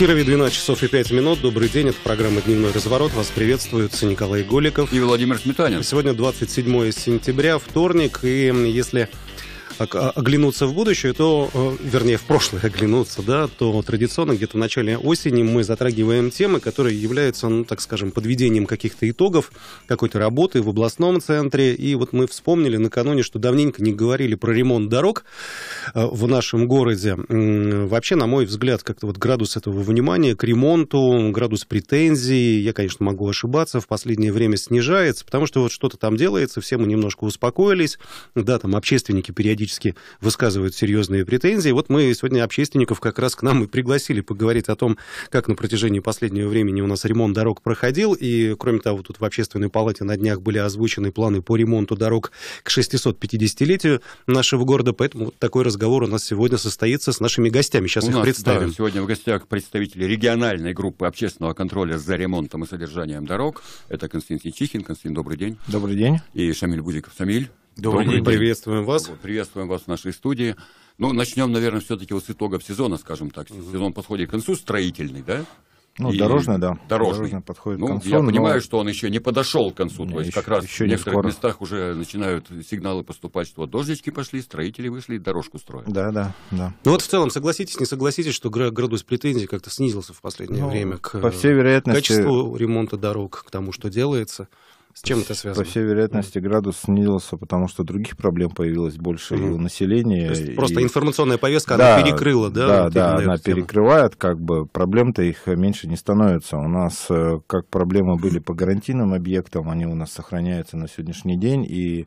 Кирове 12 часов и 5 минут. Добрый день. Это программа «Дневной разворот». Вас приветствуются Николай Голиков и Владимир Сметанин. Сегодня 27 сентября, вторник. И если а, оглянуться в будущее, то, э, вернее, в прошлое оглянуться, да, то традиционно где-то в начале осени мы затрагиваем темы, которые являются, ну, так скажем, подведением каких-то итогов какой-то работы в областном центре. И вот мы вспомнили накануне, что давненько не говорили про ремонт дорог э, в нашем городе. Вообще, на мой взгляд, как-то вот градус этого внимания к ремонту, градус претензий, я, конечно, могу ошибаться, в последнее время снижается, потому что вот что-то там делается, все мы немножко успокоились, да, там общественники периодически периодически высказывают серьезные претензии. Вот мы сегодня общественников как раз к нам и пригласили поговорить о том, как на протяжении последнего времени у нас ремонт дорог проходил. И, кроме того, тут в общественной палате на днях были озвучены планы по ремонту дорог к 650-летию нашего города. Поэтому вот такой разговор у нас сегодня состоится с нашими гостями. Сейчас у их нас, представим. Да, сегодня в гостях представители региональной группы общественного контроля за ремонтом и содержанием дорог. Это Константин Чихин. Константин, добрый день. Добрый день. И Шамиль Бузиков. Шамиль, Добрый день. Приветствуем вас. Приветствуем вас в нашей студии. Ну, начнем, наверное, все-таки вот с итогов сезона, скажем так. Сезон подходит к концу, строительный, да? Ну, и дорожный, да. Дорожный. дорожный подходит ну, к концу. Я но... понимаю, что он еще не подошел к концу. Не, то есть, еще, как раз еще в некоторых скоро. местах уже начинают сигналы поступать, что вот дождички пошли, строители вышли, дорожку строят. Да, да, да. Ну вот в целом, согласитесь, не согласитесь, что градус претензий как-то снизился в последнее ну, время к по всей вероятности... качеству ремонта дорог, к тому, что делается. С чем это связано? По всей вероятности, градус снизился, потому что других проблем появилось больше угу. и у населения. То есть и... Просто информационная повестка, да, она перекрыла, да? Да, да, она перекрывает, как бы проблем-то их меньше не становится. У нас э, как проблемы были по гарантийным объектам, они у нас сохраняются на сегодняшний день, и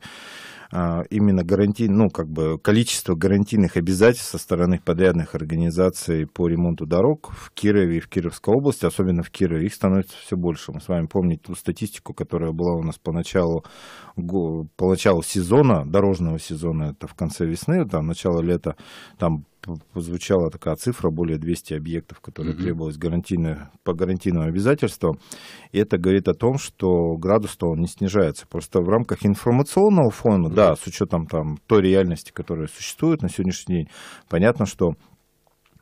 а, именно гарантий, ну, как бы количество гарантийных обязательств со стороны подрядных организаций по ремонту дорог в Кирове и в Кировской области, особенно в Кирове, их становится все больше. Мы с вами помним ту статистику, которая была у нас по началу, по началу сезона, дорожного сезона, это в конце весны, там, начало лета, там звучала такая цифра, более 200 объектов, которые mm-hmm. требовалось гарантийное по гарантийным обязательствам. И это говорит о том, что градус-то он не снижается. Просто в рамках информационного фона, mm-hmm. да, с учетом там, той реальности, которая существует на сегодняшний день, понятно, что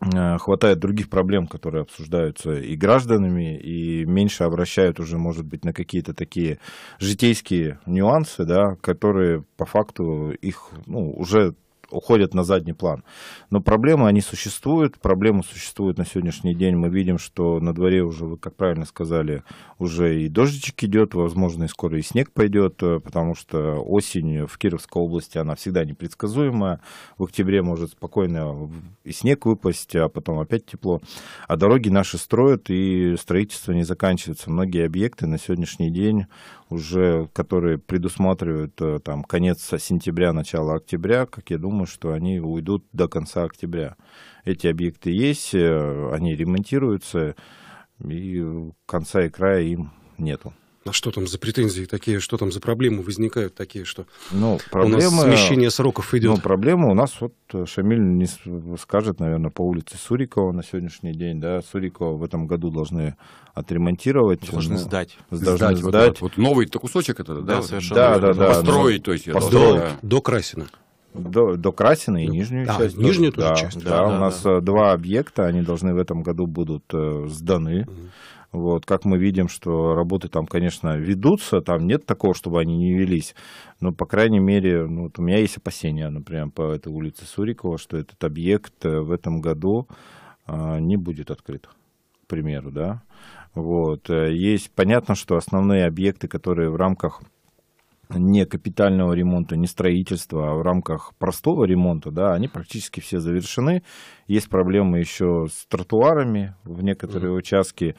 э, хватает других проблем, которые обсуждаются и гражданами, и меньше обращают уже, может быть, на какие-то такие житейские нюансы, да, которые по факту их ну, уже уходят на задний план. Но проблемы, они существуют, проблемы существуют на сегодняшний день. Мы видим, что на дворе уже, вы как правильно сказали, уже и дождичек идет, возможно, и скоро и снег пойдет, э, потому что осень в Кировской области, она всегда непредсказуемая. В октябре может спокойно и снег выпасть, а потом опять тепло. А дороги наши строят, и строительство не заканчивается. Многие объекты на сегодняшний день уже, которые предусматривают э, там конец сентября, начало октября, как я думаю, думаю, что они уйдут до конца октября. Эти объекты есть, э, они ремонтируются, и конца и края им нету. А что там за претензии такие, что там за проблемы возникают такие, что ну, проблема, у нас смещение сроков идет? Ну, проблема у нас, вот э, Шамиль не скажет, наверное, по улице Сурикова на сегодняшний день, да, Сурикова в этом году должны отремонтировать. Должны ну, сдать. Должны сдать. сдать. Вот, вот новый-то кусочек это, да? Да, совершенно. Да, да, да. Построить, ну, то есть. Построить. да. До Красина. До, до Красина и нижнюю да, часть. Нижнюю тоже, тоже да, часть. Да, да, да, у нас да. Э, два объекта, они должны в этом году будут э, сданы. Угу. Вот, как мы видим, что работы там, конечно, ведутся, там нет такого, чтобы они не велись. Но, по крайней мере, ну, вот у меня есть опасения, например, по этой улице Сурикова, что этот объект э, в этом году э, не будет открыт, к примеру, да. Вот. Э, есть понятно, что основные объекты, которые в рамках не капитального ремонта, не строительства, а в рамках простого ремонта, да, они практически все завершены. Есть проблемы еще с тротуарами в некоторые mm-hmm. участки.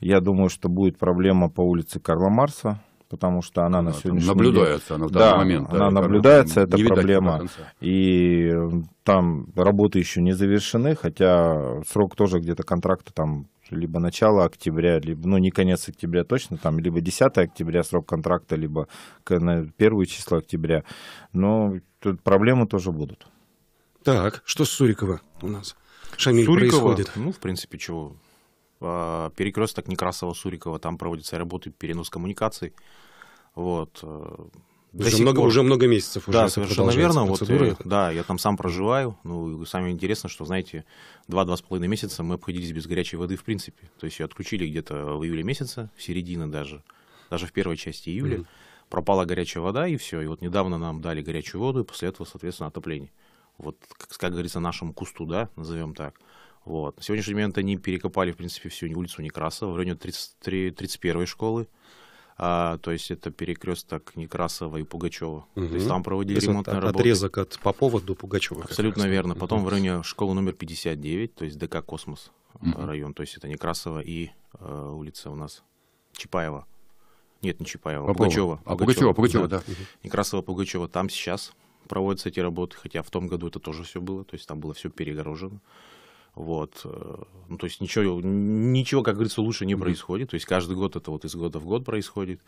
Я думаю, что будет проблема по улице Карла Марса потому что она, она на сегодняшний наблюдается день... Наблюдается она в данный да, момент. Да, она наблюдается, эта проблема. И э, там работы еще не завершены, хотя срок тоже где-то контракта там либо начало октября, либо, ну, не конец октября точно, там, либо 10 октября срок контракта, либо на первые числа октября. Но тут проблемы тоже будут. Так, что с Сурикова у нас? Шамиль Сурикова, происходит? Ну, в принципе, чего а, перекресток Некрасова-Сурикова, там проводятся работы перенос коммуникаций. Вот. Э, до уже, много, пор. уже много месяцев уже. Да, совершенно верно. Вот, э, да, я там сам проживаю. Ну, самое интересное, что, знаете, 2-2,5 месяца мы обходились без горячей воды в принципе. То есть ее отключили где-то в июле месяце, в середине даже, даже в первой части июля. Mm-hmm. Пропала горячая вода, и все. И вот недавно нам дали горячую воду, и после этого, соответственно, отопление. Вот, как, как говорится, нашему кусту, да, назовем так. Вот. На сегодняшний момент они перекопали, в принципе, всю улицу Некрасова, в районе 33, 31 школы. А, то есть это перекресток Некрасова и Пугачева. Угу. То есть там проводили то ремонтные работы. Отрезок от Попова до Пугачева. Абсолютно верно. Потом угу. в районе школы номер 59, то есть ДК «Космос» угу. район. То есть это Некрасова и э, улица у нас Чапаева. Нет, не Чапаева, а Попова. Пугачева. А Пугачева, Пугачева, Пугачева да. Некрасова, Пугачева. Там сейчас проводятся эти работы, хотя в том году это тоже все было, то есть там было все перегорожено. Вот. Э, ну, то есть ничего, ничего, как говорится, лучше не происходит. То есть каждый год это вот из года в год происходит.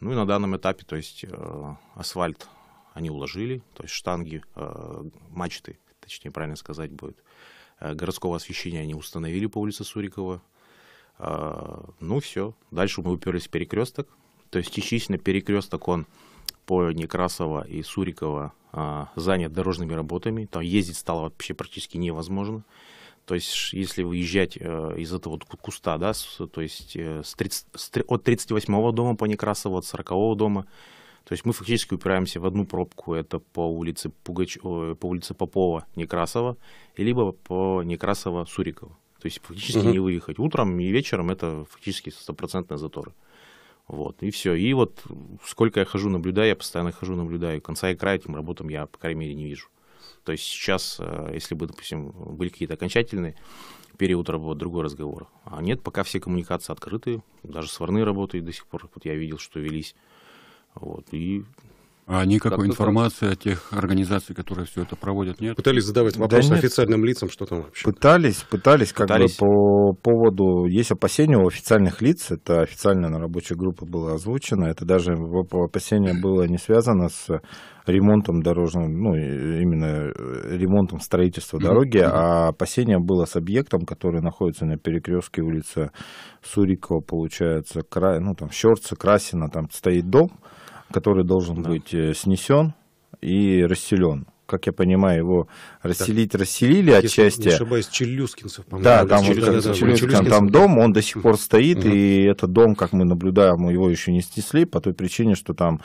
Ну и на данном этапе, то есть э, асфальт они уложили, то есть штанги, э, мачты, точнее правильно сказать будет, э, городского освещения они установили по улице Сурикова. Э, ну все, дальше мы уперлись в перекресток. То есть частично перекресток он по Некрасова и Сурикова э, занят дорожными работами. Там ездить стало вообще практически невозможно. То есть, если выезжать э, из этого вот куста, да, то есть э, с 30, с, от 38-го дома по Некрасову, от 40-го дома, то есть мы фактически упираемся в одну пробку. Это по улице, Пугач... по улице Попова Некрасова, либо по Некрасова Сурикова. То есть фактически угу. не выехать. Утром и вечером это фактически стопроцентные заторы. Вот, и все. И вот сколько я хожу, наблюдаю, я постоянно хожу, наблюдаю. Конца и края этим работам я, по крайней мере, не вижу. То есть сейчас, э, если бы, допустим, были какие-то окончательные период работы, другой разговор. А нет, пока все коммуникации открыты, даже сварные работы до сих пор, вот я видел, что велись. Вот, и а никакой информации о тех организациях, которые все это проводят, нет? Пытались задавать вопросы да официальным лицам, что там вообще? Пытались, пытались, как пытались. бы по поводу... Есть опасения у официальных лиц, это официально на рабочей группе было озвучено, это даже опасение было не связано с ремонтом дорожного, ну, именно э, ремонтом строительства дороги, mm-hmm. а опасение было с объектом, который находится на перекрестке улицы Сурикова, получается, край, ну, там, Щерца, Красина, там стоит дом, который должен да. быть э, снесен и расселен как я понимаю, его расселить, так, расселили отчасти. Не ошибаюсь, Челюскинцев, по-моему. Да, там, Челю... да, да, Челюскин, там дом, он до сих пор стоит, угу. и этот дом, как мы наблюдаем, его еще не снесли по той причине, что там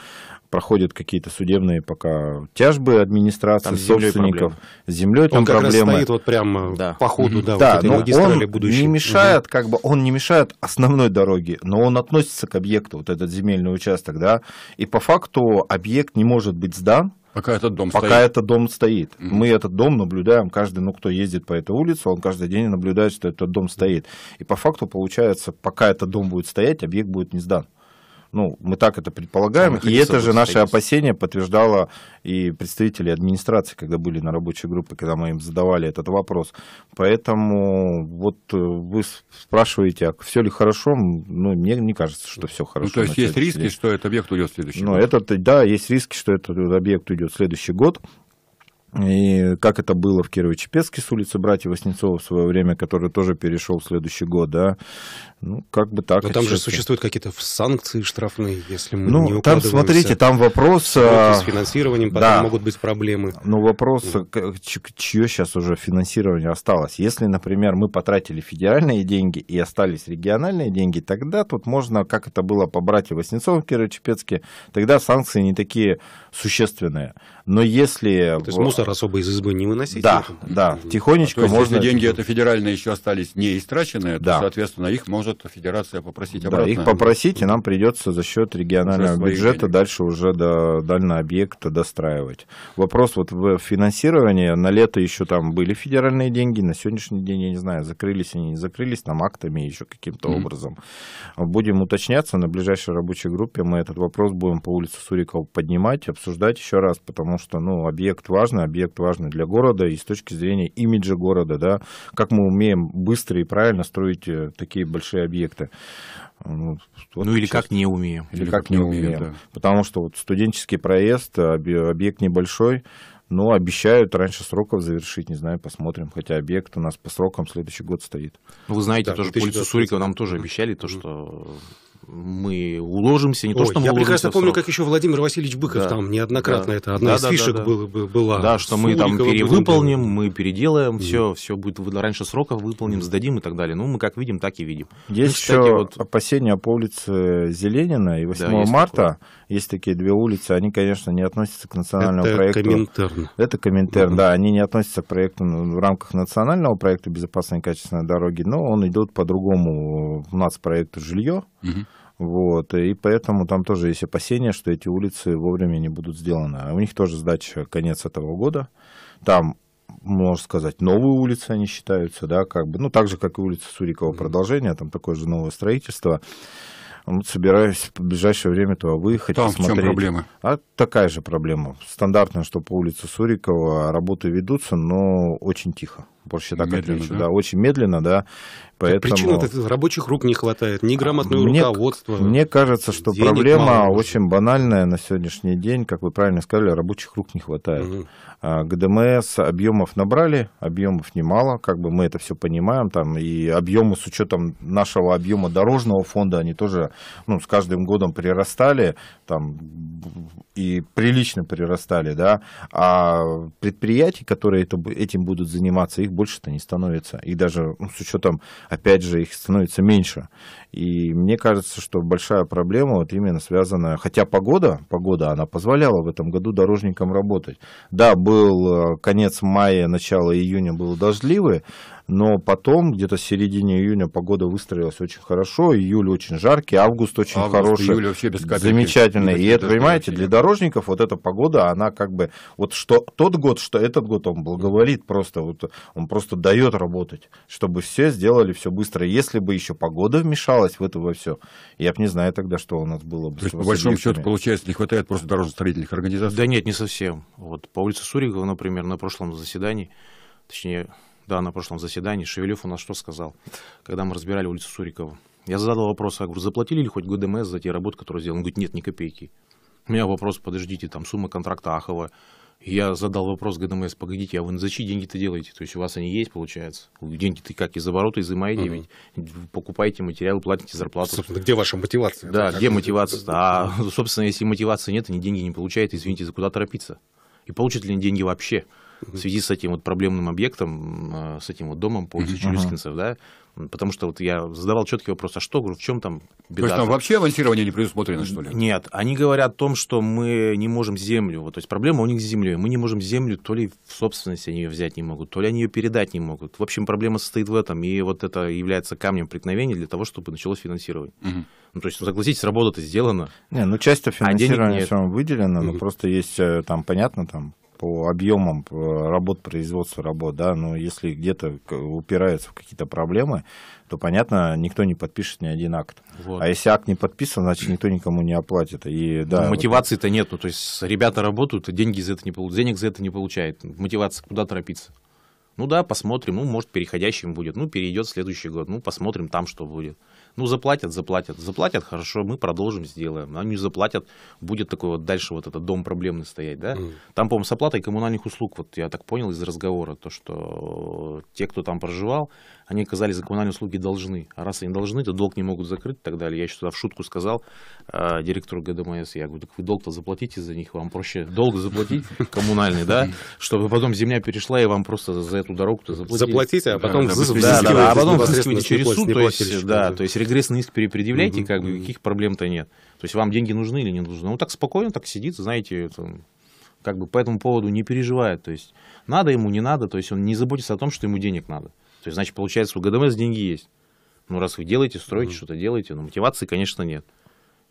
проходят какие-то судебные пока тяжбы администрации, там собственников. С землей там он как проблемы. Раз стоит вот прямо да. по ходу, да, да вот но он будущей. не мешает, угу. как бы, он не мешает основной дороге, но он относится к объекту, вот этот земельный участок, да, и по факту объект не может быть сдан, Пока этот дом Пока стоит. этот дом стоит. Угу. Мы этот дом наблюдаем, каждый, ну, кто ездит по этой улице, он каждый день наблюдает, что этот дом стоит. И по факту получается, пока этот дом будет стоять, объект будет не сдан. Ну, мы так это предполагаем. Там и это же наше опасение подтверждало и представители администрации, когда были на рабочей группе, когда мы им задавали этот вопрос. Поэтому вот э, вы спрашиваете, а все ли хорошо? Ну, мне не кажется, что все хорошо. Ну, то есть есть риски, день. что этот объект уйдет в следующий Но ну, год? Этот, да, есть риски, что этот объект уйдет в следующий год. И как это было в Кирово-Чепецке с улицы братьев Воснецова в свое время, который тоже перешел в следующий год, да, ну, как бы так. Но там же существуют какие-то санкции штрафные, если мы ну, не там, смотрите, там вопрос... А, с финансированием потом да, могут быть проблемы. Ну, вопрос, а, чье сейчас уже финансирование осталось. Если, например, мы потратили федеральные деньги и остались региональные деньги, тогда тут можно, как это было по братьям Воснецову в Кирово-Чепецке, тогда санкции не такие существенные. Но если... То есть мусор доллар особо из избы не выносить? Да, нет? да, тихонечко а то есть, можно... если деньги это федеральные еще остались не истраченные, да. то, соответственно, их может федерация попросить обратно. Да, их попросить, и нам придется за счет регионального за бюджета денег. дальше уже до дальнего объекта достраивать. Вопрос вот в финансировании. На лето еще там были федеральные деньги, на сегодняшний день, я не знаю, закрылись они, не закрылись, там актами еще каким-то mm образом. Будем уточняться, на ближайшей рабочей группе мы этот вопрос будем по улице Сурикова поднимать, обсуждать еще раз, потому что, ну, объект важный, объект важный для города и с точки зрения имиджа города, да, как мы умеем быстро и правильно строить э, такие большие объекты. Ну, вот, ну или сейчас. как не умеем. Или, или как, как не умеем. умеем да. Потому что вот студенческий проезд, а, объект небольшой, но обещают раньше сроков завершить, не знаю, посмотрим. Хотя объект у нас по срокам следующий год стоит. Ну, вы знаете, да, тоже по Сурикова нам тоже обещали то, что мы уложимся, не Ой, то, что мы Я прекрасно помню, как еще Владимир Васильевич Быков да, там неоднократно да, это одна да, из да, фишек да, да. Была, была. Да, что мы там перевыполним, мы переделаем, mm. все, все будет раньше сроков выполним, сдадим и так далее. Ну, мы как видим, так и видим. Есть ну, Кстати, еще вот... опасения по улице Зеленина и 8 да, марта. Такое. Есть такие две улицы, они, конечно, не относятся к национальному это проекту. Это Коминтерн. Это Коминтерн, mm да. Они не относятся к проекту в рамках национального проекта безопасной и качественной дороги, но он идет по другому у нас проект жилье. mm вот, и поэтому там тоже есть опасения, что эти улицы вовремя не будут сделаны. А у них тоже сдача конец этого года. Там можно сказать, новые улицы они считаются, да, как бы, ну, так же, как и улица Сурикова продолжение, там такое же новое строительство. Вот собираюсь в ближайшее время туда выехать. Там посмотреть. в чем проблема? А такая же проблема. Стандартно, что по улице Сурикова работы ведутся, но очень тихо проще так медленно, отвечу. Да? да, очень медленно, да. Поэтому... Причина рабочих рук не хватает, неграмотного мне, руководства. Мне кажется, что денег проблема мало очень банальная на сегодняшний день, как вы правильно сказали, рабочих рук не хватает. Угу. ГДМС объемов набрали, объемов немало, как бы мы это все понимаем, там и объемы с учетом нашего объема дорожного фонда, они тоже ну, с каждым годом прирастали, там и прилично прирастали, да, а предприятий, которые это, этим будут заниматься, их больше-то не становится. И даже ну, с учетом, опять же, их становится меньше. И мне кажется, что большая проблема вот именно связана, хотя погода, погода, она позволяла в этом году дорожникам работать. Да, был э, конец мая, начало июня было дождливый, но потом, где-то в середине июня, погода выстроилась очень хорошо, июль очень жаркий, август очень август, хороший, июль вообще без капельки, замечательный. И, и это, понимаете, для дорожников вот эта погода, она как бы, вот что тот год, что этот год, он благоволит просто, вот, он просто дает работать, чтобы все сделали все быстро. Если бы еще погода вмешалась в это во все, я бы не знаю тогда, что у нас было бы. То есть, по большому счету, получается, не хватает просто дорожно-строительных организаций? Да нет, не совсем. Вот по улице Сурикова, например, на прошлом заседании, точнее, да, на прошлом заседании, Шевелев у нас что сказал, когда мы разбирали улицу Сурикова. Я задал вопрос, я а, говорю, заплатили ли хоть ГДМС за те работы, которые сделаны? Он говорит, нет, ни копейки. У меня вопрос, подождите, там сумма контракта Ахова. Я задал вопрос ГДМС, погодите, а вы за чьи деньги-то делаете? То есть у вас они есть, получается? Деньги-то как, из оборота изымаете эм угу. ведь? Покупаете материалы, платите зарплату. Собственно, где ваша мотивация? Да, где мотивация? А, собственно, если мотивации нет, они деньги не получают, извините, за куда торопиться? И получат ли они деньги вообще? в связи с этим вот проблемным объектом, с этим вот домом по улице Челюскинцев, да, Потому что вот я задавал четкий вопрос, а что, говорю, в чем там беда? То есть там вообще авансирование не предусмотрено, что ли? Нет, они говорят о том, что мы не можем землю, вот, то есть проблема у них с землей, мы не можем землю, то ли в собственность они ее взять не могут, то ли они ее передать не могут. В общем, проблема состоит в этом, и вот это является камнем преткновения для того, чтобы началось финансирование. Угу. Ну, то есть, согласитесь, работа-то сделана. Не, ну, часть а финансирования а все равно выделена, угу. но просто есть э, там, понятно, там по объемам э, работ, производства работ, да, но если где-то упираются в какие-то проблемы, то, понятно, никто не подпишет ни один акт. Вот. А если акт не подписан, значит, никто никому не оплатит. И, да, Мотивации-то вот... нету, то есть ребята работают, а деньги за это не получают, денег за это не получают. Мотивация куда торопиться? Ну да, посмотрим, ну, может, переходящим будет, ну, перейдет следующий год, ну, посмотрим там, что будет. Ну, заплатят, заплатят. Заплатят, хорошо, мы продолжим, сделаем. Они а заплатят, будет такой вот дальше вот этот дом проблемный стоять, да? Mm. Там, по-моему, с оплатой коммунальных услуг, вот я так понял из разговора, то, что те, кто там проживал, они оказались за коммунальные услуги должны. А раз они должны, то долг не могут закрыть и так далее. Я еще туда в шутку сказал э, директору ГДМС, я говорю, так вы долг-то заплатите за них, вам проще долг заплатить коммунальный, да, чтобы потом земля перешла и вам просто за эту дорогу-то заплатить. Заплатите, а потом да, да, а потом взыскиваете через суд, то есть, регрессный иск перепредъявляйте, как бы никаких проблем-то нет. То есть вам деньги нужны или не нужны. Он ну, так спокойно так сидит, знаете, там, как бы по этому поводу не переживает. То есть надо ему, не надо, то есть он не заботится о том, что ему денег надо. То есть, значит, получается, у ГДМС деньги есть. Ну, раз вы делаете, строите, mm-hmm. что-то делаете, но ну, мотивации, конечно, нет.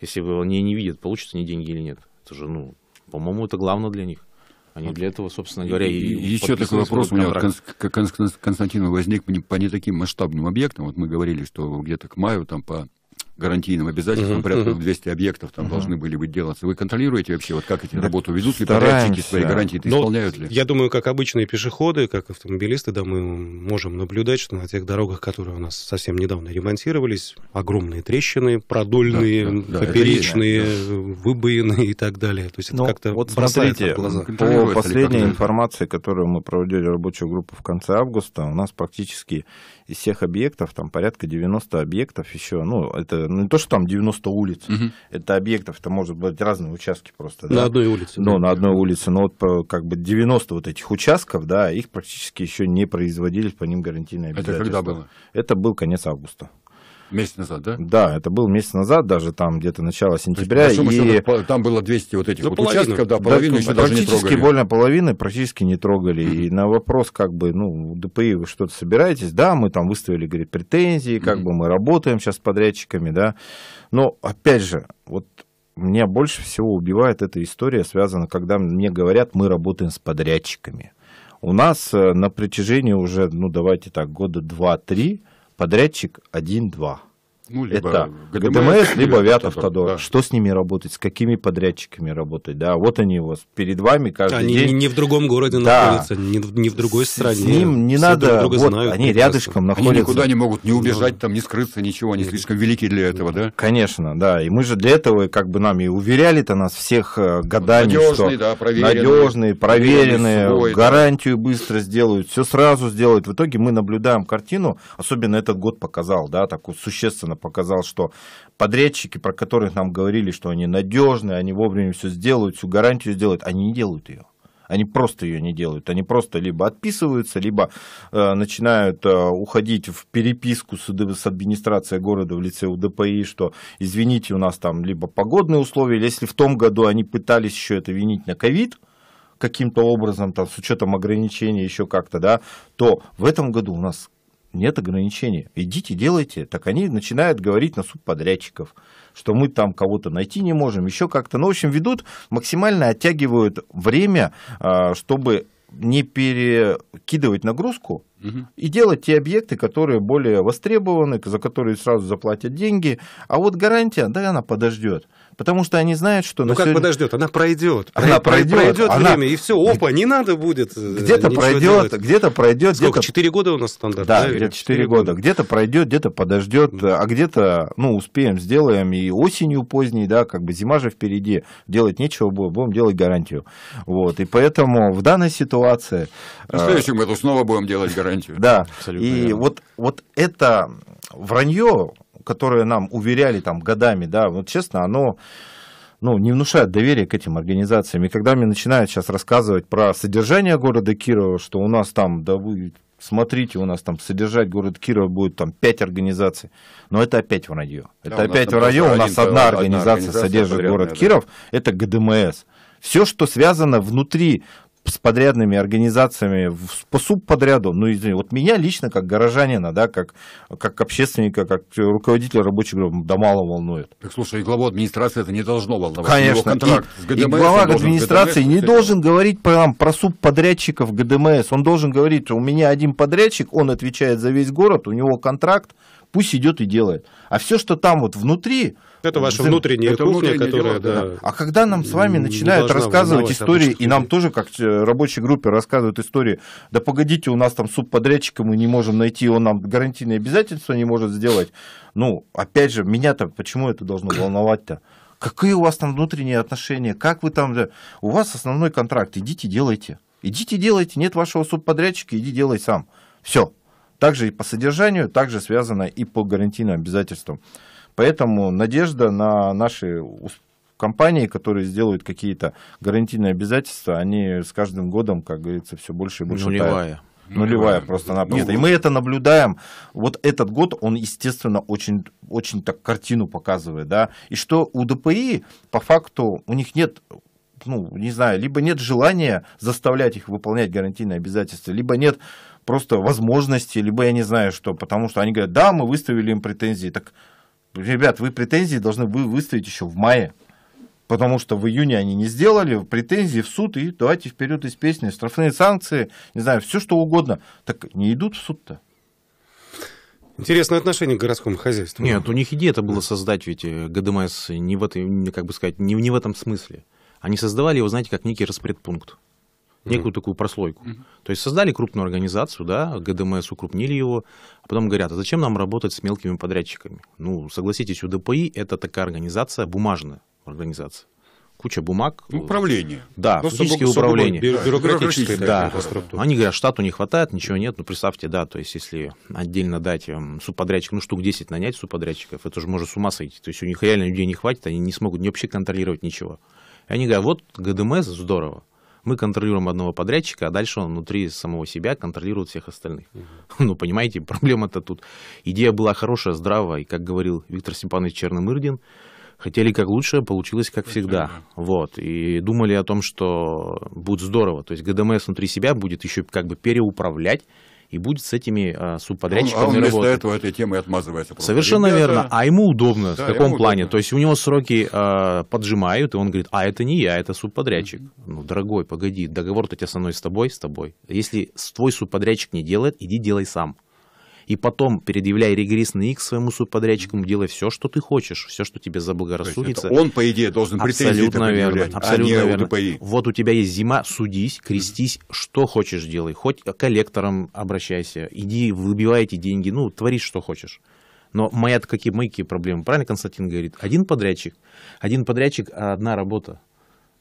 Если вы не, не видят, получится не деньги или нет. Это же, ну, по-моему, это главное для них. Они для этого, собственно говоря, и, и Еще такой вопрос у меня, Константин, возник по не, по не таким масштабным объектам. Вот мы говорили, что где-то к маю там по гарантийным обязательством, uh порядка uh 200 объектов там uh должны были быть делаться. Вы контролируете вообще, вот как эти работы ведут ли подрядчики свои гарантии, Но исполняют ли? Я думаю, как обычные пешеходы, как автомобилисты, да, мы можем наблюдать, что на тех дорогах, которые у нас совсем недавно ремонтировались, огромные трещины, продольные, да, да, поперечные, да, выбоины и так далее. То есть это ну, как-то вот смотрите, глаза. по последней информации, которую мы проводили рабочую группу в конце августа, у нас практически из всех объектов, там порядка 90 объектов еще, ну, это не то, что там 90 улиц, угу. это объектов, это может быть разные участки просто. На да? одной улице. Ну, да. на одной улице, но вот как бы 90 вот этих участков, да, их практически еще не производили по ним гарантийные обязательства. Это когда было? Это был конец августа. Месяц назад, да? Да, это был месяц назад, даже там где-то начало сентября. Есть, и... Счету, там было 200 вот этих да вот половину. участков, да, половину да, еще даже не трогали. Практически больно половины практически не трогали. Mm-hmm. И на вопрос, как бы, ну, ДПИ, вы что-то собираетесь? Да, мы там выставили, говорит, претензии, как mm-hmm. бы мы работаем сейчас с подрядчиками, да. Но, опять же, вот меня больше всего убивает эта история, связанная, когда мне говорят, мы работаем с подрядчиками. У нас э, на протяжении уже, ну, давайте так, года два-три – Подрядчик 1-2. Ну, либо это ГДМС, ГДМС либо Вятавтодор. Да. Что с ними работать, с какими подрядчиками работать? Да, вот они у вас перед вами каждый они день. Они не в другом городе да. находятся, не, не в другой стране. С ним не Все надо, друг друга вот, знают, они прекрасно. рядышком находятся. Они никуда не могут не ну убежать, там, не скрыться, ничего, они слишком велики для этого, да? Конечно, да, и мы же для этого, как бы нам и уверяли-то нас всех э, годами, надежные, что да, проверенные, надежные, проверенные, свой, гарантию да. быстро сделают, все сразу сделают. В итоге мы наблюдаем картину, особенно этот год показал, да, такую существенно наглядно показал, что подрядчики, про которых нам говорили, что они надежные, они вовремя все сделают, всю гарантию сделают, они не делают ее. Они просто ее не делают. Они просто либо отписываются, либо э, начинают э, уходить в переписку с, с администрацией города в лице УДПИ, что извините, у нас там либо погодные условия, или если в том году они пытались еще это винить на ковид, каким-то образом, там, с учетом ограничений еще как-то, да, то в этом году у нас нет ограничения. Идите, делайте. Так они начинают говорить на субподрядчиков, что мы там кого-то найти не можем, еще как-то. Ну, в общем, ведут, максимально оттягивают время, а, чтобы не перекидывать нагрузку и делать те объекты, которые более востребованы, за которые сразу заплатят деньги. А вот гарантия, да, она подождет. Потому что они знают, что... Ну как сегодня... подождет, она пройдет. Она пройдет. Пройдет она... время, и все, опа, не надо будет э, Где-то пройдет, где-то пройдет. Сколько, четыре года у нас стандарт? Да, да где-то 4, года. года. Где-то пройдет, где-то подождет, а где-то, ну, успеем, сделаем и осенью поздней, да, как бы зима же впереди, делать нечего будет, будем делать гарантию. Вот, и поэтому в данной ситуации... В следующем году снова будем делать гарантию гарантию. Да. Абсолютно и верно. вот, вот это вранье, которое нам уверяли там годами, да, вот честно, оно ну, не внушает доверия к этим организациям. И когда мне начинают сейчас рассказывать про содержание города Кирова, что у нас там, да вы смотрите, у нас там содержать город Киров будет там пять организаций. Но это опять вранье. Это да, опять вранье. У нас одна организация, организация содержит подрядная, город да. Киров, это ГДМС. Все, что связано внутри с подрядными организациями, по субподряду, ну, извини, вот меня лично, как горожанина, да, как, как общественника, как руководителя рабочих групп, да мало волнует. Так слушай, глава администрации это не должно волновать. Конечно. И, и глава администрации ГДМС, не должен говорить про, там, про субподрядчиков ГДМС. Он должен говорить, у меня один подрядчик, он отвечает за весь город, у него контракт, пусть идет и делает. А все, что там вот внутри... Это ваша взаим... Э, внутренняя это кухня, внутренняя которая... Дела, да. А когда нам с вами начинают рассказывать истории, и нам тоже, как э, рабочей группе, рассказывают истории, да погодите, у нас там субподрядчика мы не можем найти, он нам гарантийные обязательства не может сделать. Ну, опять же, меня-то почему это должно волновать-то? Какие у вас там внутренние отношения? Как вы там... У вас основной контракт, идите делайте. Идите делайте, нет вашего субподрядчика, иди делай сам. Все также и по содержанию, также связано и по гарантийным обязательствам. Поэтому надежда на наши компании, которые сделают какие-то гарантийные обязательства, они с каждым годом, как говорится, все больше и больше Нулевая. тают. Нулевая просто-напросто. и ну мы это наблюдаем. Вот этот год, он, естественно, очень, очень так картину показывает. Да? И что у ДПИ, по факту, у них нет ну, не знаю, либо нет желания заставлять их выполнять гарантийные обязательства, либо нет просто возможности, либо я не знаю что, потому что они говорят, да, мы выставили им претензии. Так, ребят, вы претензии должны вы выставить еще в мае, потому что в июне они не сделали, претензии в суд, и давайте вперед из песни, штрафные санкции, не знаю, все что угодно. Так не идут в суд-то. Интересное отношение к городскому хозяйству. Нет, у них идея-то было создать ведь э, ГДМС э, не в, этой, как бы сказать, не, не в этом смысле. Они создавали его, знаете, как некий распредпункт некую такую прослойку. Mm-hmm. То есть создали крупную организацию, да, ГДМС укрупнили его, а потом говорят, а зачем нам работать с мелкими подрядчиками? Ну, согласитесь, у ДПИ это такая организация, бумажная организация. Куча бумаг. Ну, управление. Да, Просто фактически управление. Бюрократическое. Да. Они говорят, штату не хватает, ничего нет. Ну, представьте, да, то есть если отдельно дать эм, субподрядчик, ну, штук 10 нанять субподрядчиков, это же может с ума сойти. То есть у них реально людей не хватит, они не смогут вообще контролировать ничего. И они говорят, вот ГДМС здорово мы контролируем одного подрядчика, а дальше он внутри самого себя контролирует всех остальных. Угу. Ну, понимаете, проблема-то тут. Идея была хорошая, здравая, и, как говорил Виктор Степанович Черномырдин, хотели как лучше, получилось как всегда. Вот. И думали о том, что будет здорово. То есть ГДМС внутри себя будет еще как бы переуправлять и будет с этими а, субподрядчиками он, а он работать. вместо этого этой темы отмазывается. Просто. Совершенно Ребята... верно. А ему удобно. Да, в каком плане? Удобно. То есть у него сроки а, поджимают, и он говорит, а это не я, это субподрядчик. Mm-hmm. Ну, дорогой, погоди, договор-то тебя со мной с тобой, с тобой. Если твой субподрядчик не делает, иди делай сам и потом предъявляй регресс на X своему субподрядчику, делай все, что ты хочешь, все, что тебе заблагорассудится. он, по идее, должен претензии Абсолютно верно. А абсолютно а верно. УДПИ. Вот у тебя есть зима, судись, крестись, mm-hmm. что хочешь делай. Хоть к коллекторам обращайся, иди, выбивай эти деньги, ну, твори, что хочешь. Но моя какие, мои какие проблемы? Правильно Константин говорит? Один подрядчик, один подрядчик, а одна работа.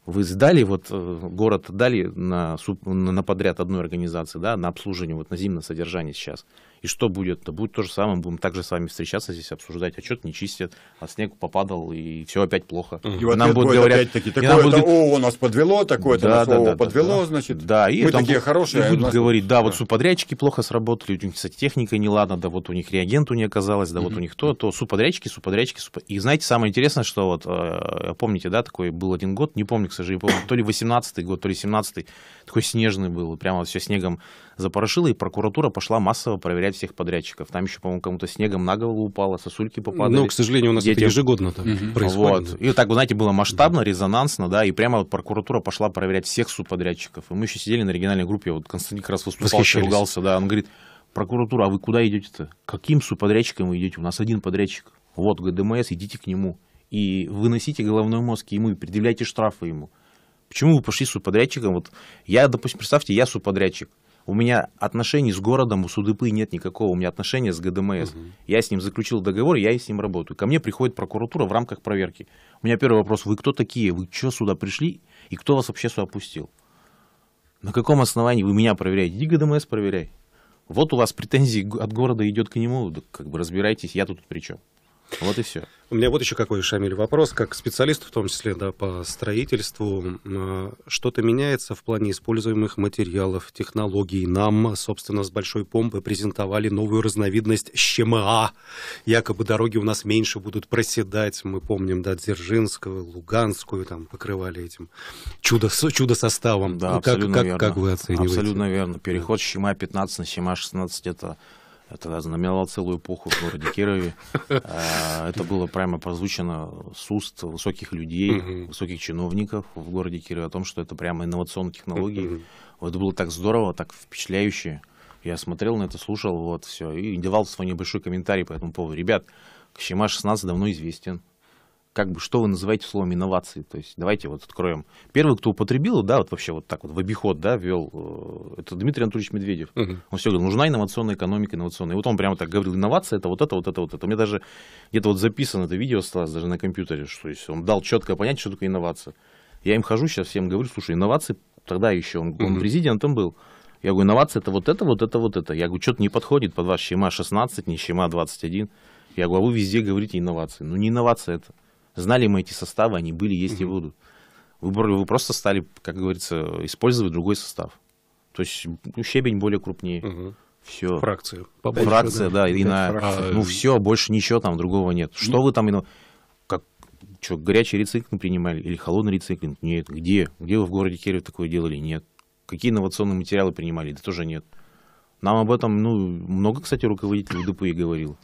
Вы сдали, вот э, город дали на, на подряд одной организации, да, на обслуживание, вот на зимнее содержание сейчас. И что будет? Да будет то же самое, будем также с вами встречаться здесь, обсуждать, а не чистят, а снег попадал, и все опять плохо. И, и нам будут говорить, опять-таки, такое-то будет... ООО нас подвело, такое-то да, да, да, подвело, да, значит, да, и мы такие хорошие. И будут нас... говорить, да, вот субподрядчики плохо сработали, у них, кстати, техника неладна, да вот у них реагенту не оказалось, да mm-hmm. вот у них то, то, субподрядчики, субподрядчики, суб... И знаете, самое интересное, что вот, э, помните, да, такой был один год, не помню, к сожалению, то ли 18-й год, то ли 17-й, такой снежный был, прямо все снегом запорошило, и прокуратура пошла массово проверять всех подрядчиков. Там еще, по-моему, кому-то снегом на голову упало, сосульки попадали. Ну, к сожалению, у нас Детям. это ежегодно так угу. происходит. Вот. И так, вы знаете, было масштабно, резонансно, да, и прямо вот прокуратура пошла проверять всех субподрядчиков. И мы еще сидели на региональной группе, вот Константин как раз выступал, ругался, да, он говорит, прокуратура, а вы куда идете-то? Каким субподрядчиком вы идете? У нас один подрядчик. Вот говорит ДМС, идите к нему. И выносите головной мозг ему, и предъявляйте штрафы ему. Почему вы пошли субподрядчиком? Вот я, допустим, представьте, я субподрядчик. У меня отношений с городом, у Судыпы нет никакого. У меня отношения с ГДМС. Угу. Я с ним заключил договор, я и с ним работаю. Ко мне приходит прокуратура в рамках проверки. У меня первый вопрос, вы кто такие? Вы что сюда пришли? И кто вас вообще сюда пустил? На каком основании вы меня проверяете? Иди ГДМС проверяй. Вот у вас претензии от города идет к нему, да как бы разбирайтесь, я тут при чем. Вот и все. У меня вот еще какой, Шамиль, вопрос, как специалист в том числе да, по строительству. А, что-то меняется в плане используемых материалов, технологий. Нам, собственно, с большой помпы презентовали новую разновидность ЩМА. Якобы дороги у нас меньше будут проседать. Мы помним, да, Дзержинскую, Луганскую там покрывали этим чудо, чудо-составом. Да, ну, как, абсолютно как, верно. Как вы оцениваете? Абсолютно верно. Переход да. ЩМА-15 на ЩМА-16 — это это знаменовало целую эпоху в городе Кирове. А, это было прямо прозвучено с уст высоких людей, высоких чиновников в городе Кирове о том, что это прямо инновационные технологии. Вот было так здорово, так впечатляюще. Я смотрел на это, слушал, вот все, и давал свой небольшой комментарий по этому поводу. Ребят, Кощема 16 давно известен как бы, что вы называете словом инновации? То есть давайте вот откроем. Первый, кто употребил, да, вот вообще вот так вот в обиход, да, вел, э, это Дмитрий Анатольевич Медведев. Угу. Он все говорил, нужна инновационная экономика, инновационная. И вот он прямо так говорил, инновация, это вот это, вот это, вот это. У меня даже где-то вот записано это видео осталось даже на компьютере, что есть он дал четко понять, что такое инновация. Я им хожу сейчас, всем говорю, слушай, инновации, тогда еще он, угу. Uh-huh. он президентом был. Я говорю, инновация это вот это, вот это, вот это. Я говорю, что-то не подходит под ваш ЩЕМА-16, не ЩЕМА-21. Я говорю, а вы везде говорите инновации. Ну, не инновация это. Знали мы эти составы, они были, есть и будут. Выбрали, вы просто стали, как говорится, использовать другой состав. То есть ну, щебень более крупнее. Угу. Все. Фракция. Побольше, Фракция, да. да и на, Ну все, больше ничего там другого нет. Что вы там... Ну, как, что, горячий рециклинг принимали или холодный рециклинг? Нет. Где? Где вы в городе Киров такое делали? Нет. Какие инновационные материалы принимали? Да тоже нет. Нам об этом, ну, много, кстати, руководителей ДПИ говорил.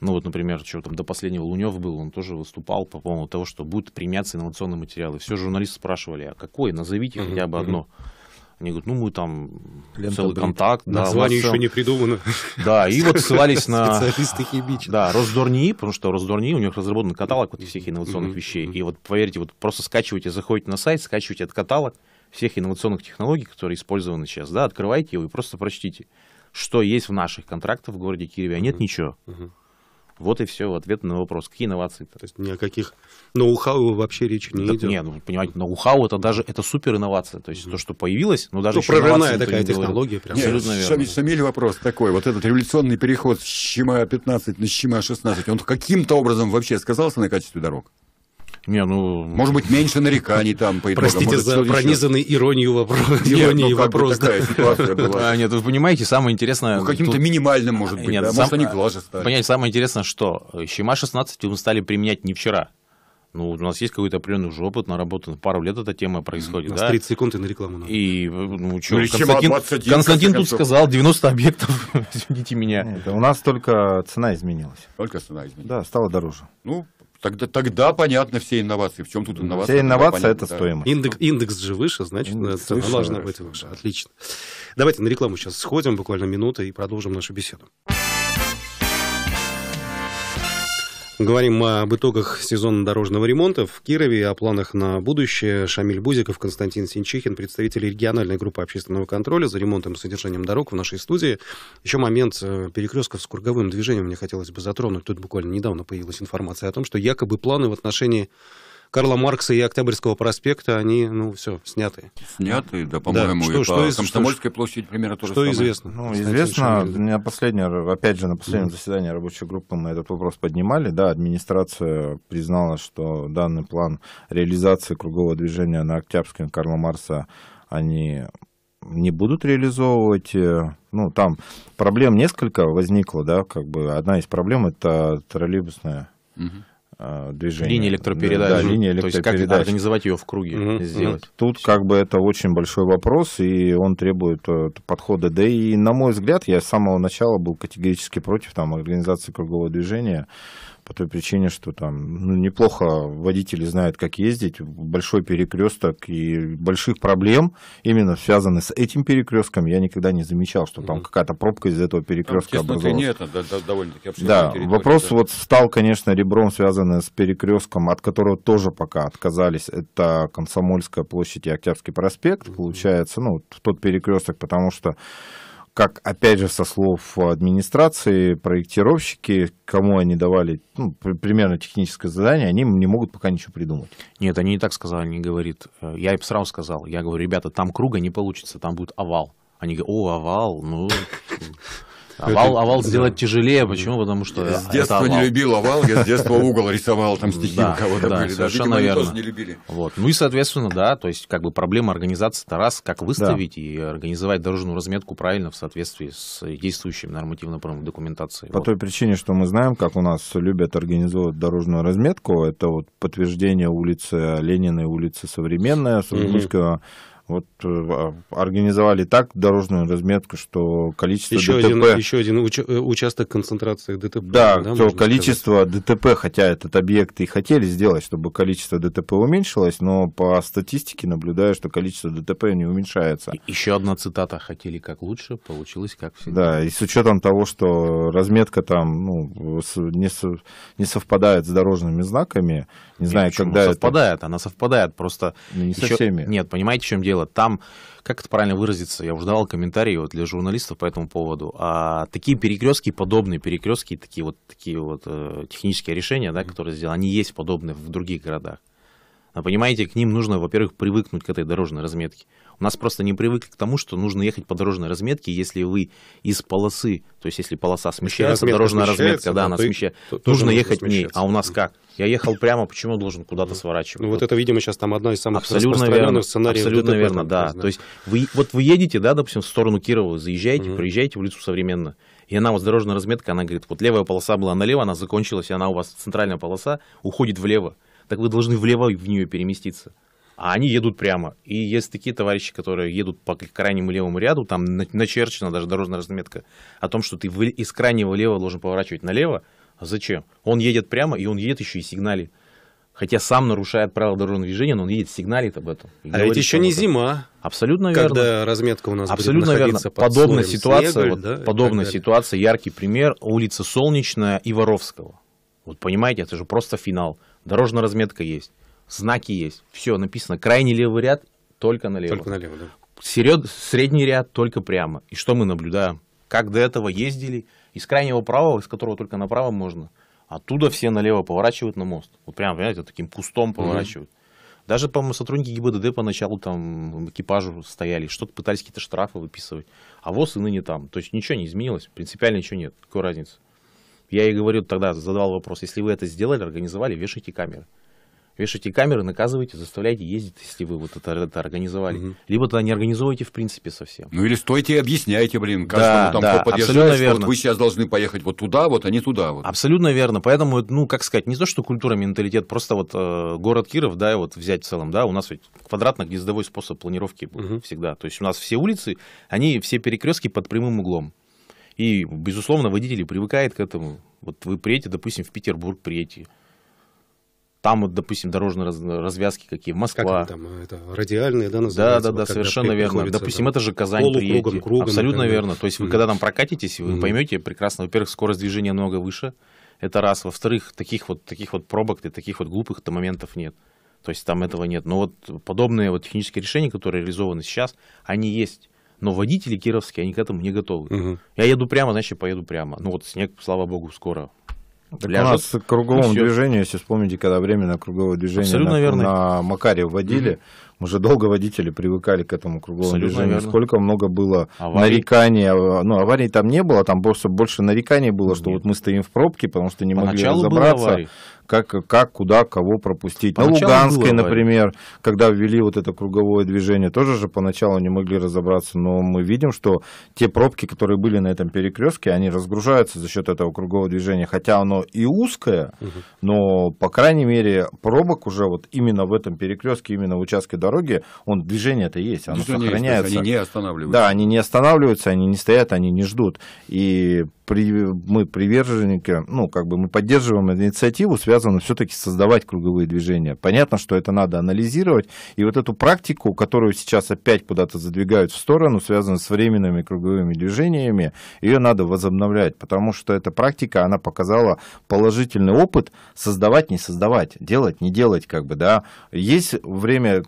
Ну вот, например, что там до последнего Лунев был, он тоже выступал по поводу того, что будут применяться инновационные материалы. Все журналисты спрашивали, а какой? Назовите хотя бы одно. Они говорят, ну мы там Лента целый брит. контакт. Да, Название еще не придумано. Да, и вот ссылались на... Специалисты химичат. Да, Росдорнии, потому что Росдорнии, у них разработан каталог вот всех инновационных вещей. И вот поверьте, вот просто скачивайте, заходите на сайт, скачивайте этот каталог всех инновационных технологий, которые использованы сейчас, да, открывайте его и просто прочтите, что есть в наших контрактах в городе Кирове, а нет ничего. Вот и все, ответ на вопрос, какие инновации. -то? То есть ни о каких ноу-хау вообще речи не так идет. Нет, ну, понимаете, ноу-хау это даже это супер инновация. То есть mm-hmm. то, что появилось, но даже ну, прорывная такая технология. Прям. Нет, Абсолютно верно. Шамиль вопрос такой, вот этот революционный переход с ЩИМА-15 на ЩИМА-16, он каким-то образом вообще сказался на качестве дорог? Не, ну... Может быть, меньше нареканий там по итогам. Простите Может, за пронизанный еще? иронию вопрос. Нет, ну, иронии ну, вопрос да. была. А, нет, вы понимаете, самое интересное... Ну, каким-то тут... минимальным, может быть. Нет, да? сам... Может, они глаже стали. Понимаете, самое интересное, что ЩМА-16 мы стали применять не вчера. Ну, у нас есть какой-то определенный уже опыт наработан. Пару лет эта тема происходит. У нас да? 30 секунд и на рекламу надо. И, ну, что, ну, ну Константин, 21, Константин тут сказал 90 объектов, извините меня. Нет, у нас только цена изменилась. Только цена изменилась. Да, стало дороже. Ну, Тогда, тогда понятно все инновации. В чем тут инновация? Вся инновация это да. стоимость. Индекс, индекс же выше, значит, индекс цена выше, должна быть выше. Отлично. Давайте на рекламу сейчас сходим, буквально минуты и продолжим нашу беседу. Говорим мы об итогах сезона дорожного ремонта в Кирове, о планах на будущее. Шамиль Бузиков, Константин Синчихин, представители региональной группы общественного контроля за ремонтом и содержанием дорог в нашей студии. Еще момент э, перекрестков с круговым движением мне хотелось бы затронуть. Тут буквально недавно появилась информация о том, что якобы планы в отношении Карла Маркса и Октябрьского проспекта, они, ну, все, сняты. Сняты, да, по-моему, да. и что, по из, Комсомольской что, площади примерно тоже Что самое. известно? Ну, известно, На меня последнее, опять же, на последнем mm заседании рабочей группы мы этот вопрос поднимали, да, администрация признала, что данный план реализации кругового движения на Октябрьском Карла Марса, они не будут реализовывать. Э, ну, там проблем несколько возникло, да, как бы одна из проблем это троллейбусная угу. Э, движения. Линия электропередачи Да, да, линия электропередачи То есть как организовать ее в круге, угу. сделать. Ну, тут Все. как бы это очень большой вопрос, и он требует э, подхода. Да и, на мой взгляд, я с самого начала был категорически против там, организации кругового движения, по той причине, что там ну, неплохо водители знают, как ездить, большой перекресток и больших проблем именно связанных с этим перекрестком. Я никогда не замечал, что там какая-то пробка из этого перекрестка там, образовалась. Нет, да, довольно-таки Да, вопрос да. вот стал, конечно, ребром, связанный с перекрестком, от которого тоже пока отказались. Это Комсомольская площадь и Октябрьский проспект, mm-hmm. получается, ну, тот перекресток, потому что как, опять же, со слов администрации, проектировщики, кому они давали ну, примерно техническое задание, они не могут пока ничего придумать. Нет, они не так сказали, не говорит. Э, я им сразу сказал. Я говорю, ребята, там круга не получится, там будет овал. Они говорят, о, овал, ну... Овал, а это... овал а сделать тяжелее, почему? Потому что С детства не любил овал, я с детства угол рисовал, там стихи да, кого-то да, были. Совершенно да. верно. не любили. Вот. Ну и, соответственно, да, то есть как бы проблема организации-то раз, как выставить да. и организовать дорожную разметку правильно в соответствии с действующим нормативно-правовой документацией. По вот. той причине, что мы знаем, как у нас любят организовывать дорожную разметку, это вот подтверждение улицы Ленина и улицы Современная, Сургутского, mm-hmm вот э, а, организовали так дорожную разметку, что количество еще ДТП... Один, еще один уча- э, участок концентрации ДТП. Да, да то количество сказать. ДТП, хотя этот объект и хотели сделать, чтобы количество ДТП уменьшилось, но по статистике наблюдаю, что количество ДТП не уменьшается. Еще одна цитата «хотели как лучше, получилось как всегда». Да, и с учетом того, что разметка там ну, не, со, не совпадает с дорожными знаками, не знаю, Нет, когда это... совпадает, она совпадает, просто... Ну, не еще... со всеми. Нет, понимаете, в чем дело? Там, как это правильно выразиться, я уже давал комментарии вот для журналистов по этому поводу, а такие перекрестки, подобные перекрестки, такие вот, такие вот э, технические решения, да, которые сделаны, они есть подобные в других городах. Но, а понимаете, к ним нужно, во-первых, привыкнуть к этой дорожной разметке нас просто не привыкли к тому, что нужно ехать по дорожной разметке, если вы из полосы, то есть если полоса смещается, если дорожная разметка, да, она смещается, нужно ехать ней. А у нас как? Я ехал прямо, почему должен куда-то ну, сворачивать? Ну, вот, вот это, видимо, сейчас там одна из самых абсолютно распространенных верно, сценариев. Абсолютно ДТП, верно, да. да. То есть вы, вот вы едете, да, допустим, в сторону Кирова, заезжаете, угу. Mm проезжаете в улицу современно, и она, вот дорожная разметка, она говорит, вот левая полоса была налево, она закончилась, и она у вас центральная полоса уходит влево. Так вы должны влево в нее переместиться а они едут прямо. И есть такие товарищи, которые едут по крайнему левому ряду, там начерчена даже дорожная разметка о том, что ты из крайнего лева должен поворачивать налево. А зачем? Он едет прямо, и он едет еще и сигналит. Хотя сам нарушает правила дорожного движения, но он едет сигналит об этом. А говорит, ведь еще не зима. Абсолютно верно. Когда разметка у нас Абсолютно будет верно. Подобная ситуация, снега, вот, да, подобная ситуация, яркий пример, улица Солнечная и Воровского. Вот понимаете, это же просто финал. Дорожная разметка есть знаки есть. Все написано. Крайний левый ряд только налево. Только налево, да. Серед... Средний ряд только прямо. И что мы наблюдаем? Как до этого ездили из крайнего правого, из которого только направо можно, оттуда все налево поворачивают на мост. Вот прямо, понимаете, таким кустом поворачивают. Угу. Даже, по-моему, сотрудники ГИБДД поначалу там экипажу стояли, что-то пытались какие-то штрафы выписывать. А ВОЗ и ныне там. То есть ничего не изменилось, принципиально ничего нет. Какой разницы? Я ей говорю тогда, задавал вопрос, если вы это сделали, организовали, вешайте камеры вешайте камеры, наказывайте, заставляйте ездить, если вы вот это, это организовали. Угу. Либо тогда не организовывайте в принципе совсем. Ну или стойте и объясняйте, блин, каждому да, там, да, кто абсолютно верно. вот вы сейчас должны поехать вот туда, вот, а не туда. Вот. Абсолютно верно. Поэтому, ну, как сказать, не то, что культура, менталитет, просто вот э, город Киров, да, вот взять в целом, да, у нас ведь квадратно-гнездовой способ планировки угу. всегда. То есть у нас все улицы, они все перекрестки под прямым углом. И, безусловно, водители привыкают к этому. Вот вы приедете, допустим, в Петербург приедете, там вот, допустим, дорожные развязки какие, Москва. Как там, а, это радиальные, да, называются? Да, да, да, совершенно верно. Допустим, это же Казань, полукругом, Абсолютно например. верно. То есть вы mm. когда там прокатитесь, вы mm. поймете прекрасно, во-первых, скорость движения много выше, это раз. Во-вторых, таких вот, таких вот пробок таких вот глупых-то моментов нет. То есть там этого нет. Но вот подобные вот технические решения, которые реализованы сейчас, они есть. Но водители кировские, они к этому не готовы. Угу. Я еду прямо, значит, поеду прямо. Ну вот снег, слава богу, скоро так У нас к круговому движению, если вспомните, когда время на круговое движение на, на Макаре вводили, mm-hmm. уже долго водители привыкали к этому круговому Абсолютно движению. Верно. Сколько много было аварий. нареканий. А, ну, аварий там не было, там просто больше нареканий было, что Нет. вот мы стоим в пробке, потому что не Поначалу могли разобраться как, как куда кого пропустить. Поначалу на Луганской, было, например, когда ввели вот это круговое движение, тоже же поначалу не могли разобраться, но мы видим, что те пробки, которые были на этом перекрестке, они разгружаются за счет этого кругового движения, хотя оно и узкое, но, по крайней мере, пробок уже вот именно в этом перекрестке, именно в участке дороги, он движение-то есть, оно движение сохраняется. Есть, они не останавливаются. Да, они не останавливаются, они не стоят, они не ждут. И при, мы приверженники, ну, как бы мы поддерживаем инициативу, связанную связано все-таки создавать круговые движения. Понятно, что это надо анализировать, и вот эту практику, которую сейчас опять куда-то задвигают в сторону, связанную с временными круговыми движениями, ее надо возобновлять, потому что эта практика, она показала положительный опыт создавать, не создавать, делать, не делать, как бы, да. Есть время,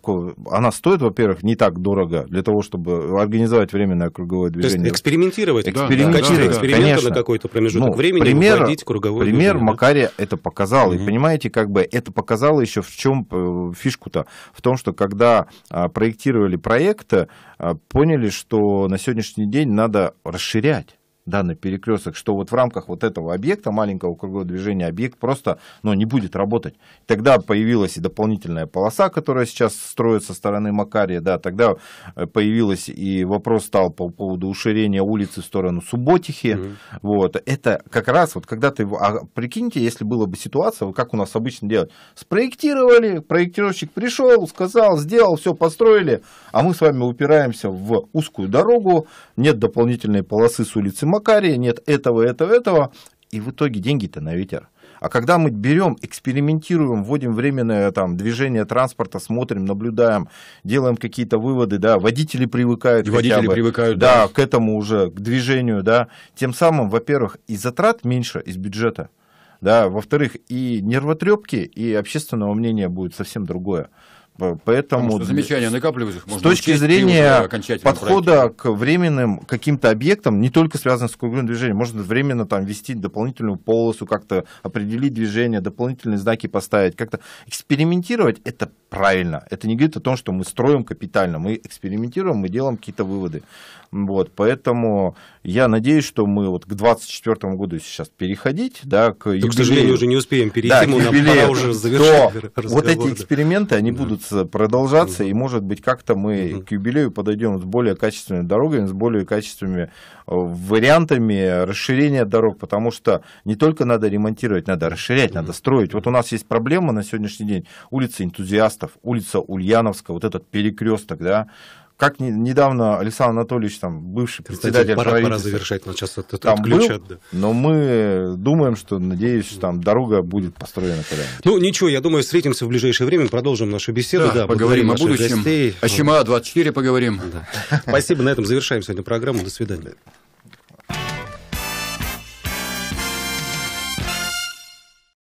она стоит, во-первых, не так дорого для того, чтобы организовать временное круговое движение. То есть экспериментировать, экспериментировать да, да, да, да, эксперимента конечно. на какой-то промежуток ну, времени, пример, круговое пример движение. Макария это показал, и Угу. Понимаете, как бы это показало еще в чем э, фишку-то? В том, что когда а, проектировали проект, а, поняли, что на сегодняшний день надо расширять данный перекресток, что вот в рамках вот этого объекта, маленького кругового движения, объект просто ну, не будет работать. Тогда появилась и дополнительная полоса, которая сейчас строится со стороны Макария, да, тогда э, появилась и вопрос стал по поводу уширения улицы в сторону Субботихи. Mm-hmm. Вот, это как раз вот когда ты, а прикиньте, если была бы ситуация, как у нас обычно делают, спроектировали, проектировщик пришел, сказал, сделал, все построили, а мы с вами упираемся в узкую дорогу, нет дополнительной полосы с улицы Макария, нет этого, этого, этого. И в итоге деньги-то на ветер. А когда мы берем, экспериментируем, вводим временное там, движение транспорта, смотрим, наблюдаем, делаем какие-то выводы, да, водители привыкают. И водители бы, привыкают, да, да. к этому уже, к движению, да. Тем самым, во-первых, и затрат меньше из бюджета, да, во-вторых, и нервотрепки, и общественного мнения будет совсем другое. Поэтому что замечания накапливаются. Их можно с точки зрения подхода проекте. к временным каким-то объектам, не только связанным с круговым движением, можно временно там ввести дополнительную полосу, как-то определить движение, дополнительные знаки поставить, как-то экспериментировать. Это правильно. Это не говорит о том, что мы строим капитально. Мы экспериментируем, мы делаем какие-то выводы. Вот, поэтому я надеюсь, что мы вот к 2024 году сейчас переходить, да, к юбилею. к сожалению, уже не успеем перейти, да, мы нам пора уже завершать то Вот эти эксперименты, они да. будут продолжаться, угу. и, может быть, как-то мы угу. к юбилею подойдем с более качественными дорогами, с более качественными э, вариантами расширения дорог, потому что не только надо ремонтировать, надо расширять, надо строить. Вот у нас есть проблема на сегодняшний день. Улица энтузиастов, улица Ульяновская, вот этот перекресток, да, как недавно Александр Анатольевич, там, бывший Кстати, председатель пора, пора завершать, нас сейчас от, там отключат. Был, да. Но мы думаем, что, надеюсь, там дорога будет построена Ну, ничего, я думаю, встретимся в ближайшее время, продолжим нашу беседу. Да, да поговорим о будущем. Гостей. О Чима-24 поговорим. Да. Спасибо, на этом завершаем сегодня программу. До свидания.